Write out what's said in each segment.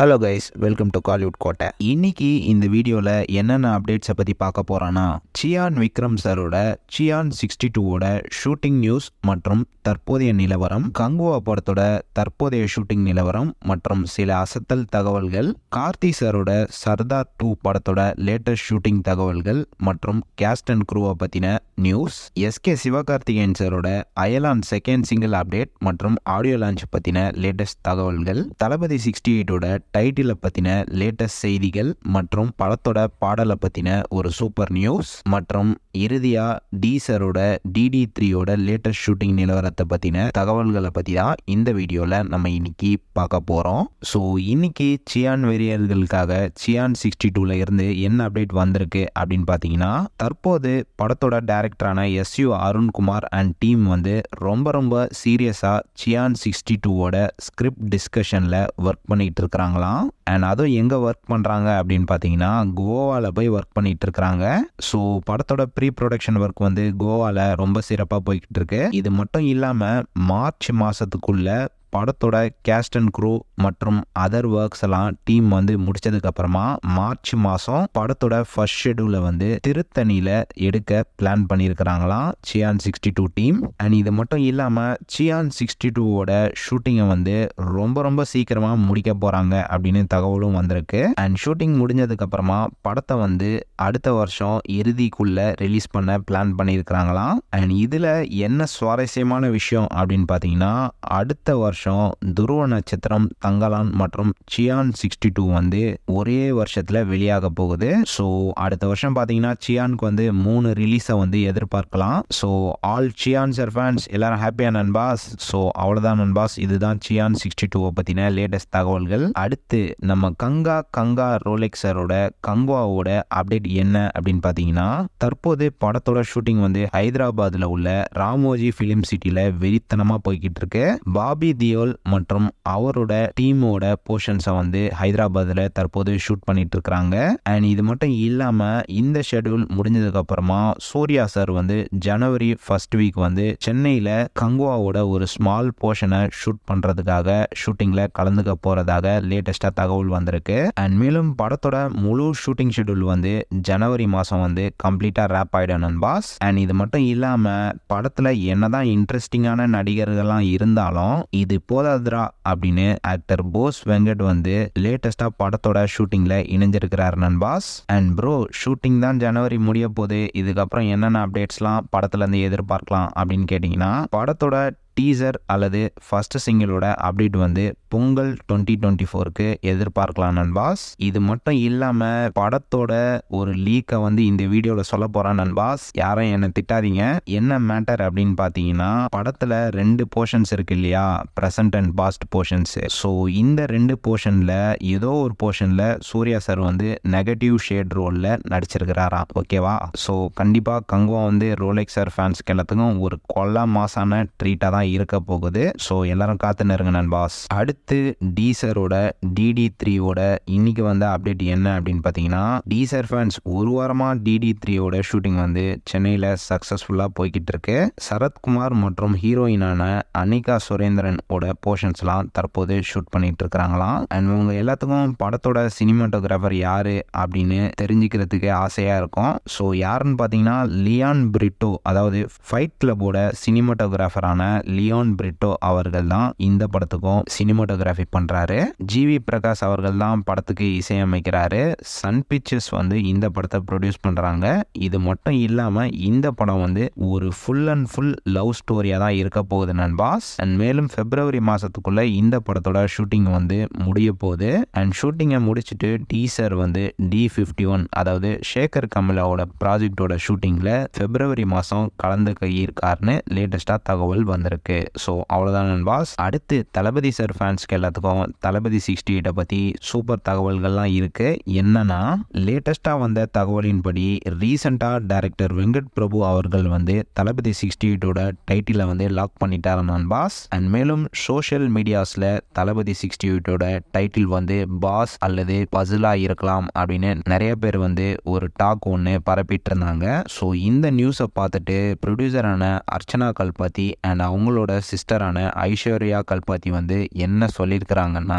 hello guys welcome to Kollywood Kottai இன்னைக்கு இந்த வீடியோவில் என்னென்ன அப்டேட்ஸை பற்றி பார்க்க போகிறோன்னா சியான் விக்ரம் சரோட சியான் சிக்ஸ்டி டூவோட ஷூட்டிங் நியூஸ் மற்றும் தற்போதைய நிலவரம் கங்குவா படத்தோட தற்போதைய ஷூட்டிங் நிலவரம் மற்றும் சில அசத்தல் தகவல்கள் கார்த்தி சரோட சர்தார் டூ படத்தோட லேட்டஸ்ட் ஷூட்டிங் தகவல்கள் மற்றும் கேஸ்ட் அண்ட் குரூவை பற்றின நியூஸ் எஸ்கே சிவகார்த்திகேயன் சரோட அயலான் செகண்ட் சிங்கிள் அப்டேட் மற்றும் ஆடியோ லான்ச் பற்றின லேட்டஸ்ட் தகவல்கள் தளபதி சிக்ஸ்டி எயிட்டோட டைட்டிலை பற்றின லேட்டஸ்ட் செய்திகள் மற்றும் படத்தோட பாடலை பற்றின ஒரு சூப்பர் நியூஸ் மற்றும் இறுதியாக டீசரோட டிடி த்ரீயோட லேட்டஸ்ட் ஷூட்டிங் நிலவரத்தை பற்றின தகவல்களை பற்றி தான் இந்த வீடியோவில் நம்ம இன்னைக்கு பார்க்க போகிறோம் ஸோ இன்னைக்கு சியான் வெறியர்களுக்காக சியான் சிக்ஸ்டி டூவில் இருந்து என்ன அப்டேட் வந்திருக்கு அப்படின்னு பார்த்தீங்கன்னா தற்போது படத்தோட டேரக்டரான S U Arunkumar and team வந்து ரொம்ப ரொம்ப சீரியஸாக சியான் சிக்ஸ்டி டூவோட ஸ்கிரிப்ட் டிஸ்கஷனில் ஒர்க் பண்ணிகிட்டு இருக்கிறாங்க இருக்காங்களாம் அண்ட் அதுவும் எங்கே ஒர்க் பண்ணுறாங்க அப்படின்னு பார்த்தீங்கன்னா கோவாவில் போய் ஒர்க் பண்ணிட்டு இருக்கிறாங்க ஸோ படத்தோட ப்ரீ ப்ரொடக்ஷன் ஒர்க் வந்து கோவாவில் ரொம்ப சிறப்பாக போய்கிட்டு இருக்கு இது மட்டும் இல்லாமல் மார்ச் மாதத்துக்குள்ளே படத்தோட கேஸ்ட் அண்ட் குரூ மற்றும் அதர் ஒர்க்ஸ் எல்லாம் டீம் வந்து முடிச்சதுக்கப்புறமா மார்ச் மாதம் படத்தோட ஃபர்ஸ்ட் ஷெடியூலை வந்து திருத்தணியில் எடுக்க பிளான் பண்ணியிருக்கிறாங்களாம் Chiyaan sixty two team and இது மட்டும் இல்லாமல் சியான் சிக்ஸ்டி டூவோட ஷூட்டிங்கை வந்து ரொம்ப ரொம்ப சீக்கிரமாக முடிக்க போகிறாங்க அப்படின்னு தகவலும் வந்திருக்கு அண்ட் ஷூட்டிங் முடிஞ்சதுக்கப்புறமா படத்தை வந்து அடுத்த வருஷம் இறுதிக்குள்ளே ரிலீஸ் பண்ண பிளான் பண்ணியிருக்கிறாங்களாம் அண்ட் இதில் என்ன சுவாரஸ்யமான விஷயம் அப்படின்னு பார்த்தீங்கன்னா அடுத்த வருஷம் வருஷம் துருவ நட்சத்திரம் தங்கலான் மற்றும் சியான் சிக்ஸ்டி டூ வந்து ஒரே வருஷத்தில் வெளியாக போகுது ஸோ அடுத்த வருஷம் பார்த்தீங்கன்னா சியானுக்கு வந்து மூணு ரிலீஸை வந்து எதிர்பார்க்கலாம் so all Chiyaan sir fans எல்லாரும் ஹாப்பியாக நண்பாஸ் ஸோ அவ்வளோதான் நண்பாஸ் இதுதான் சியான் சிக்ஸ்டி டூவை பற்றின லேட்டஸ்ட் தகவல்கள் அடுத்து நம்ம கங்கா கங்கா ரோலெக்ஸரோட கங்குவாவோட அப்டேட் என்ன அப்படின்னு பார்த்தீங்கன்னா தற்போது படத்தோட ஷூட்டிங் வந்து ஹைதராபாத்தில் உள்ள ராமோஜி ஃபிலிம் சிட்டியில் வெறித்தனமாக போய்கிட்டு இருக்கு பாபி தி தியோல் மற்றும் அவரோட டீமோட போர்ஷன்ஸை வந்து ஹைதராபாத்தில் தற்போது ஷூட் பண்ணிட்டு இருக்கிறாங்க அண்ட் இது மட்டும் இல்லாமல் இந்த ஷெடியூல் முடிஞ்சதுக்கு அப்புறமா சூர்யா சார் வந்து ஜனவரி ஃபர்ஸ்ட் வீக் வந்து சென்னையில் கங்குவாவோட ஒரு ஸ்மால் போர்ஷனை ஷூட் பண்ணுறதுக்காக ஷூட்டிங்கில் கலந்துக்க போகிறதாக லேட்டஸ்ட்டாக தகவல் வந்திருக்கு அண்ட் மேலும் படத்தோட முழு ஷூட்டிங் ஷெடியூல் வந்து ஜனவரி மாதம் வந்து கம்ப்ளீட்டாக ரேப் ஆகிடணும் பாஸ் அண்ட் இது மட்டும் இல்லாமல் படத்தில் என்னதான் இன்ட்ரெஸ்டிங்கான நடிகர்கள்லாம் இருந்தாலும் இது இது போதாதுரா அப்படின்னு ஆக்டர் போஸ் வெங்கட் வந்து லேட்டஸ்டா படத்தோட ஷூட்டிங்கில் இணைஞ்சிருக்கிறார் நண்பாஸ் அண்ட் ப்ரோ ஷூட்டிங் தான் ஜனவரி முடிய போகுது இதுக்கப்புறம் என்னென்ன அப்டேட்ஸ்லாம் இருந்து எதிர்பார்க்கலாம் அப்படின்னு கேட்டிங்கன்னா படத்தோட டீசர் அல்லது ஃபஸ்ட்டு சிங்கிளோட அப்டேட் வந்து பொங்கல் டுவெண்ட்டி டுவெண்ட்டி ஃபோருக்கு எதிர்பார்க்கலாம் நண்பாஸ் இது மட்டும் இல்லாமல் படத்தோட ஒரு லீக்கை வந்து இந்த வீடியோவில் சொல்ல போகிறான் நண்பாஸ் யாரும் என்னை திட்டாதீங்க என்ன மேட்டர் அப்படின்னு பார்த்தீங்கன்னா படத்தில் ரெண்டு போர்ஷன்ஸ் இருக்கு இல்லையா present and past portions so இந்த ரெண்டு போர்ஷனில் ஏதோ ஒரு போர்ஷனில் சூர்யா சார் வந்து நெகட்டிவ் ஷேட் ரோலில் நடிச்சிருக்கிறாரா ஓகேவா ஸோ கண்டிப்பாக கங்குவா வந்து ரோலெக்ஸர் சார் ஃபேன்ஸ்க்கு எல்லாத்துக்கும் ஒரு கொல்லா மாசான ட்ரீட்டாக தான் இருக்க போகுது ஸோ எல்லாரும் காத்து நெருங்க பாஸ் அடுத்து டீசரோட டிடி த்ரீயோட இன்னைக்கு வந்த அப்டேட் என்ன அப்படின்னு பார்த்தீங்கன்னா டீசர் ஃபேன்ஸ் ஒரு வாரமாக டிடி த்ரீயோட ஷூட்டிங் வந்து சென்னையில் சக்ஸஸ்ஃபுல்லாக போய்கிட்டு இருக்கு சரத்குமார் மற்றும் ஹீரோயினான அனிகா சுரேந்திரனோட போர்ஷன்ஸ்லாம் தற்போது ஷூட் பண்ணிட்டு இருக்கிறாங்களாம் அண்ட் உங்க எல்லாத்துக்கும் படத்தோட சினிமாட்டோகிராஃபர் யாரு அப்படின்னு தெரிஞ்சுக்கிறதுக்கு ஆசையாக இருக்கும் ஸோ யாருன்னு பார்த்தீங்கன்னா லியான் பிரிட்டோ அதாவது ஃபைட் கிளப்போட சினிமாட்டோகிராஃபரான லியோன் பிரிட்டோ அவர்கள் தான் இந்த படத்துக்கும் சினிமோட்டோகிராஃபி பண்ணுறாரு ஜிவி பிரகாஷ் அவர்கள் தான் படத்துக்கு இசையமைக்கிறாரு சன் பிக்சர்ஸ் வந்து இந்த படத்தை ப்ரொடியூஸ் பண்ணுறாங்க இது மட்டும் இல்லாமல் இந்த படம் வந்து ஒரு ஃபுல் அண்ட் ஃபுல் லவ் ஸ்டோரியாக தான் இருக்க போகுது நண்பாஸ் அண்ட் மேலும் பிப்ரவரி மாதத்துக்குள்ளே இந்த படத்தோட ஷூட்டிங் வந்து முடிய போகுது அண்ட் ஷூட்டிங்கை முடிச்சுட்டு டீசர் வந்து டி ஃபிஃப்டி ஒன் அதாவது ஷேகர் கமலாவோட ப்ராஜெக்டோட ஷூட்டிங்கில் பிப்ரவரி மாதம் கலந்து கையிருக்காருன்னு லேட்டஸ்ட்டாக தகவல் வந்திருக்கு இருக்கு ஸோ அவ்வளோதான் நண்பாஸ் அடுத்து தளபதி சார் ஃபேன்ஸ்க்கு எல்லாத்துக்கும் தளபதி சிக்ஸ்டி எயிட்டை பற்றி சூப்பர் தகவல்கள்லாம் இருக்குது என்னன்னா லேட்டஸ்ட்டாக வந்த தகவலின்படி ரீசெண்டாக டேரக்டர் வெங்கட் பிரபு அவர்கள் வந்து தளபதி சிக்ஸ்டி எயிட்டோட டைட்டிலை வந்து லாக் பண்ணிட்டார் நண்பாஸ் அண்ட் மேலும் சோஷியல் மீடியாஸில் தளபதி சிக்ஸ்டி எயிட்டோட டைட்டில் வந்து பாஸ் அல்லது பசிலாக இருக்கலாம் அப்படின்னு நிறைய பேர் வந்து ஒரு டாக் ஒன்று பரப்பிட்டு இருந்தாங்க ஸோ இந்த நியூஸை பார்த்துட்டு ப்ரொடியூசரான அர்ச்சனா கல்பாத்தி அண்ட் அவங்க அவங்களோட சிஸ்டரான ஐஸ்வர்யா கல்பாத்தி வந்து என்ன சொல்லியிருக்கிறாங்கன்னா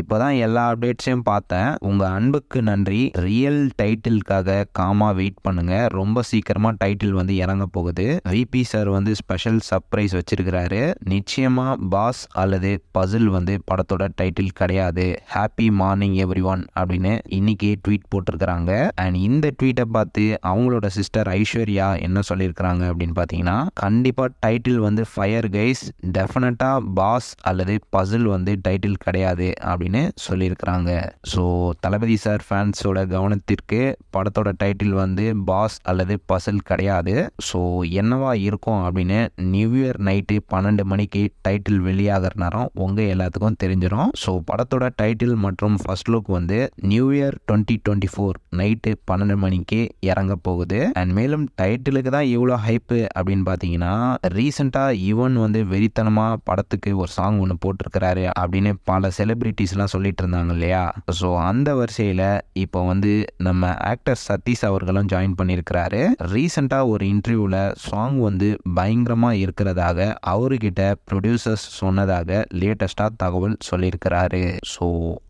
இப்போ தான் எல்லா அப்டேட்ஸையும் பார்த்தேன் உங்கள் அன்புக்கு நன்றி ரியல் டைட்டிலுக்காக காமா வெயிட் பண்ணுங்கள் ரொம்ப சீக்கிரமாக டைட்டில் வந்து இறங்க போகுது விபி சார் வந்து ஸ்பெஷல் சர்ப்ரைஸ் வச்சுருக்கிறாரு நிச்சயமாக பாஸ் அல்லது பசில் வந்து படத்தோட டைட்டில் கிடையாது ஹாப்பி மார்னிங் எவ்ரி ஒன் அப்படின்னு இன்னைக்கே ட்வீட் போட்டிருக்கிறாங்க அண்ட் இந்த ட்வீட்டை பார்த்து அவங்களோட சிஸ்டர் ஐஸ்வர்யா என்ன சொல்லியிருக்கிறாங்க அப்படின்னு பார்த்தீங்கன்னா கண்டிப்பாக டைட்டில் வந்து ஃபயர் கைஸ் டெஃபினட்டாக பாஸ் அல்லது பசில் வந்து டைட்டில் கிடையாது அப்படின்னு சொல்லியிருக்கிறாங்க ஸோ தளபதி சார் ஃபேன்ஸோட கவனத்திற்கு படத்தோட டைட்டில் வந்து பாஸ் அல்லது பசல் கிடையாது ஸோ என்னவா இருக்கும் அப்படின்னு நியூ இயர் நைட்டு பன்னெண்டு மணிக்கு டைட்டில் வெளியாகிற நேரம் உங்கள் எல்லாத்துக்கும் தெரிஞ்சிடும் ஸோ படத்தோட டைட்டில் மற்றும் ஃபர்ஸ்ட் லுக் வந்து new year twenty twenty four night பன்னெண்டு மணிக்கு இறங்க போகுது அண்ட் மேலும் டைட்டிலுக்கு தான் இவ்வளோ ஹைப்பு அப்படின்னு பார்த்தீங்கன்னா ரீசெண்டாக யுவன் வந்து வெறித்தனமாக படத்துக்கு ஒரு சாங் ஒன்று போட்டிருக்கிறாரு அப்படின்னு பல செலிபிரிட்டி மூவிஸ்லாம் சொல்லிட்டு இருந்தாங்க இல்லையா ஸோ அந்த வரிசையில் இப்போ வந்து நம்ம ஆக்டர் சதீஷ் அவர்களும் ஜாயின் பண்ணியிருக்கிறாரு ரீசெண்டாக ஒரு இன்டர்வியூவில் சாங் வந்து பயங்கரமாக இருக்கிறதாக அவர்கிட்ட ப்ரொடியூசர்ஸ் சொன்னதாக லேட்டஸ்டாக தகவல் சொல்லியிருக்கிறாரு ஸோ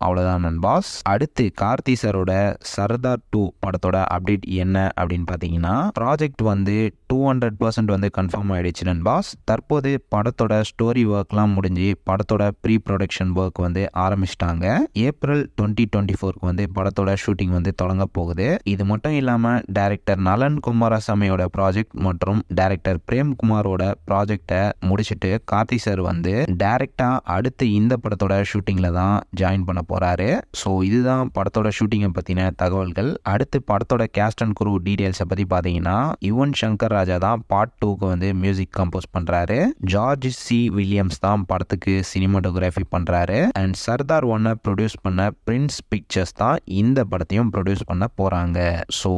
அவ்வளோதான் பாஸ் அடுத்து கார்த்தி சரோட சர்தார் டூ படத்தோட அப்டேட் என்ன அப்படின்னு பார்த்தீங்கன்னா ப்ராஜெக்ட் வந்து டூ ஹண்ட்ரட் பர்சன்ட் வந்து கன்ஃபார்ம் ஆகிடுச்சு பாஸ் தற்போது படத்தோட ஸ்டோரி ஒர்க்லாம் முடிஞ்சு படத்தோட ப்ரீ ப்ரொடக்ஷன் ஒர்க் வந்து ஆரம்பி ஆரம்பிச்சிட்டாங்க ஏப்ரல் டுவெண்ட்டி டுவெண்ட்டி ஃபோருக்கு வந்து படத்தோட ஷூட்டிங் வந்து தொடங்க போகுது இது மட்டும் இல்லாமல் டேரக்டர் நலன் குமாரசாமியோட ப்ராஜெக்ட் மற்றும் டேரக்டர் பிரேம்குமாரோட ப்ராஜெக்டை முடிச்சுட்டு கார்த்தி சார் வந்து டேரெக்டாக அடுத்து இந்த படத்தோட ஷூட்டிங்கில் தான் ஜாயின் பண்ண போகிறாரு ஸோ இதுதான் படத்தோட ஷூட்டிங்கை பற்றின தகவல்கள் அடுத்து படத்தோட கேஸ்ட் அண்ட் குரூ டீட்டெயில்ஸை பற்றி பார்த்தீங்கன்னா யுவன் சங்கர் ராஜா தான் பார்ட் டூக்கு வந்து மியூசிக் கம்போஸ் பண்ணுறாரு ஜார்ஜ் சி வில்லியம்ஸ் தான் படத்துக்கு சினிமாட்டோகிராஃபி பண்ணுறாரு அண்ட் சர்தார் எஸ்ஆர் ஒன்னை ப்ரொடியூஸ் பண்ண பிரின்ஸ் பிக்சர்ஸ் தான் இந்த படத்தையும் ப்ரொடியூஸ் பண்ண போகிறாங்க ஸோ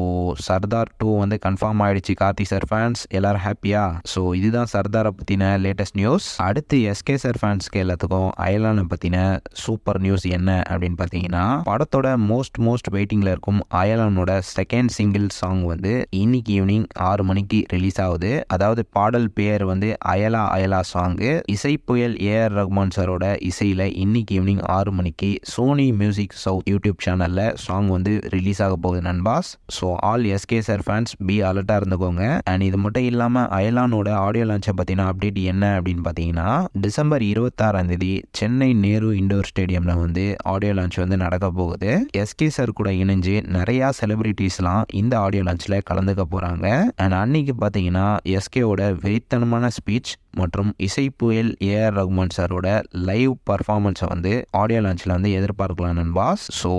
சர்தார் டூ வந்து கன்ஃபார்ம் ஆகிடுச்சு கார்த்தி சார் ஃபேன்ஸ் எல்லோரும் ஹாப்பியா ஸோ இதுதான் சர்தாரை பற்றின லேட்டஸ்ட் நியூஸ் அடுத்து எஸ்கே சார் ஃபேன்ஸ்க்கு எல்லாத்துக்கும் அயலானை பற்றின சூப்பர் நியூஸ் என்ன அப்படின்னு பார்த்தீங்கன்னா படத்தோட மோஸ்ட் மோஸ்ட் வெயிட்டிங்கில் இருக்கும் அயலானோட செகண்ட் சிங்கிள் சாங் வந்து இன்னைக்கு ஈவினிங் ஆறு மணிக்கு ரிலீஸ் ஆகுது அதாவது பாடல் பேர் வந்து அயலா அயலா சாங்கு இசை புயல் ஏஆர் ரஹ்மான் சாரோட இசையில் இன்னைக்கு ஈவினிங் ஆறு ஆறு மணிக்கு சோனி மியூசிக் சவுத் யூடியூப் சேனலில் சாங் வந்து ரிலீஸ் ஆக போகுது நண்பாஸ் so all SK sir fans be அலர்ட்டாக இருந்துக்கோங்க அண்ட் இது மட்டும் இல்லாமல் அயலானோட ஆடியோ லான்ச்சை பார்த்தீங்கன்னா அப்டேட் என்ன அப்படின்னு பார்த்தீங்கன்னா டிசம்பர் இருபத்தாறாம் தேதி சென்னை நேரு இண்டோர் ஸ்டேடியமில் வந்து ஆடியோ லான்ச் வந்து நடக்க போகுது எஸ்கே சார் கூட இணைஞ்சு நிறையா செலிபிரிட்டிஸ்லாம் இந்த ஆடியோ லான்ச்சில் கலந்துக்க போகிறாங்க அண்ட் அன்னைக்கு பார்த்தீங்கன்னா எஸ்கேவோட வெறித்தனமான ஸ்பீச் மற்றும் இசைப்புயல் ஏஆர் ரகுமான் சாரோட லைவ் பர்ஃபார்மன்ஸை வந்து ஆடியோ லான்ச்சில் வந்து எதிர்பார்க்கலாம் நண்பாஸ் ஸோ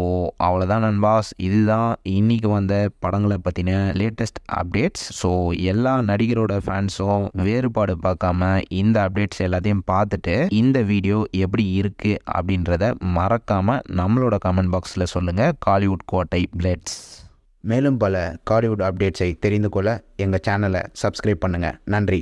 அவ்வளோதான் நண்பாஸ் இதுதான் இன்றைக்கி வந்த படங்களை பற்றின லேட்டஸ்ட் அப்டேட்ஸ் ஸோ எல்லா நடிகரோட ஃபேன்ஸும் வேறுபாடு பார்க்காம இந்த அப்டேட்ஸ் எல்லாத்தையும் பார்த்துட்டு இந்த வீடியோ எப்படி இருக்குது அப்படின்றத மறக்காமல் நம்மளோட கமெண்ட் பாக்ஸில் சொல்லுங்கள் காலிவுட் கோட்டை பிளேட்ஸ் மேலும் பல காலிவுட் அப்டேட்ஸை தெரிந்து கொள்ள எங்கள் சேனலை சப்ஸ்கிரைப் பண்ணுங்கள் நன்றி